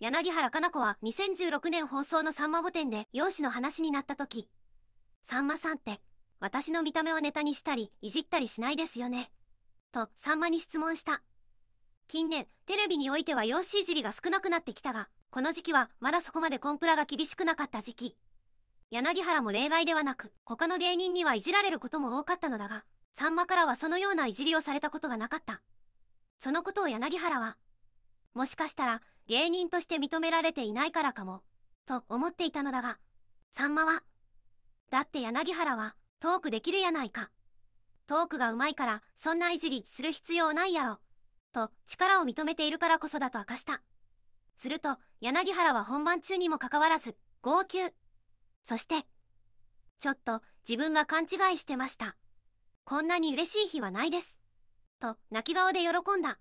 柳原加奈子は2016年放送のさんま御殿で容姿の話になった時、さんまさんって、私の見た目をネタにしたり、いじったりしないですよね。と、さんまに質問した。近年、テレビにおいては容姿いじりが少なくなってきたが、この時期はまだそこまでコンプラが厳しくなかった時期。柳原も例外ではなく、他の芸人にはいじられることも多かったのだが、さんまからはそのようないじりをされたことがなかった。そのことを柳原は、もしかしたら、芸人として認められていないからかも、と思っていたのだが、さんまは、だって柳原は、トークできるやないか。トークがうまいから、そんないじりする必要ないやろ。と、力を認めているからこそだと明かした。すると、柳原は本番中にもかかわらず、号泣。そして、ちょっと、自分が勘違いしてました。こんなに嬉しい日はないです。と、泣き顔で喜んだ、